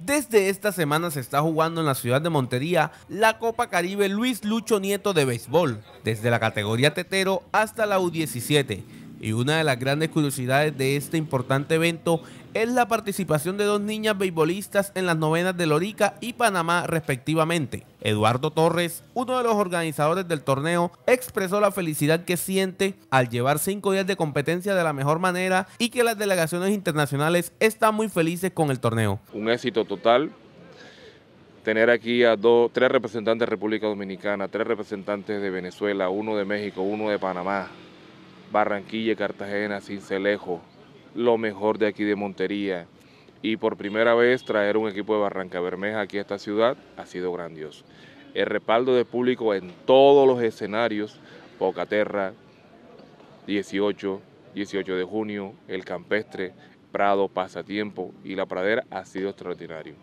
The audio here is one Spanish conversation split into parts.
Desde esta semana se está jugando en la ciudad de Montería la Copa Caribe Luis Lucho Nieto de béisbol, desde la categoría tetero hasta la U17 y una de las grandes curiosidades de este importante evento es la participación de dos niñas beisbolistas en las novenas de Lorica y Panamá respectivamente. Eduardo Torres, uno de los organizadores del torneo, expresó la felicidad que siente al llevar cinco días de competencia de la mejor manera y que las delegaciones internacionales están muy felices con el torneo. Un éxito total. Tener aquí a dos, tres representantes de República Dominicana, tres representantes de Venezuela, uno de México, uno de Panamá, Barranquilla, Cartagena, Cincelejo, lo mejor de aquí de Montería. Y por primera vez traer un equipo de Barranca Bermeja aquí a esta ciudad ha sido grandioso. El respaldo de público en todos los escenarios, Pocaterra, 18, 18 de junio, El Campestre, Prado, Pasatiempo y La Pradera ha sido extraordinario.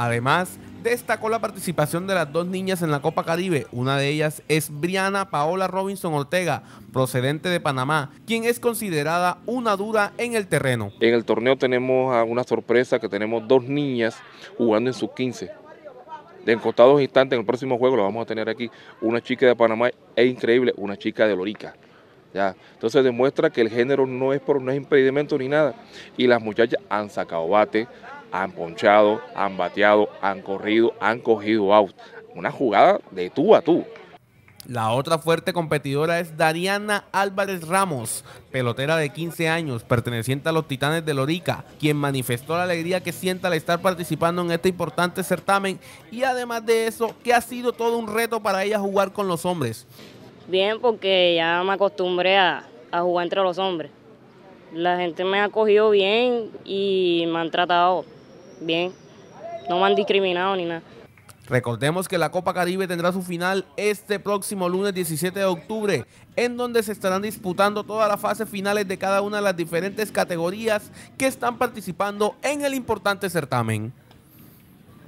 Además, destacó la participación de las dos niñas en la Copa Caribe. Una de ellas es Briana Paola Robinson Ortega, procedente de Panamá, quien es considerada una dura en el terreno. En el torneo tenemos una sorpresa que tenemos dos niñas jugando en sus 15. De encostados instantes, en el próximo juego lo vamos a tener aquí. Una chica de Panamá es increíble, una chica de Lorica. Ya. Entonces demuestra que el género no es por no es impedimento ni nada. Y las muchachas han sacado bate, han ponchado, han bateado, han corrido, han cogido out. Una jugada de tú a tú. La otra fuerte competidora es Dariana Álvarez Ramos, pelotera de 15 años, perteneciente a los Titanes de Lorica, quien manifestó la alegría que sienta al estar participando en este importante certamen y además de eso, que ha sido todo un reto para ella jugar con los hombres. Bien, porque ya me acostumbré a, a jugar entre los hombres. La gente me ha cogido bien y me han tratado bien. No me han discriminado ni nada. Recordemos que la Copa Caribe tendrá su final este próximo lunes 17 de octubre, en donde se estarán disputando todas las fases finales de cada una de las diferentes categorías que están participando en el importante certamen.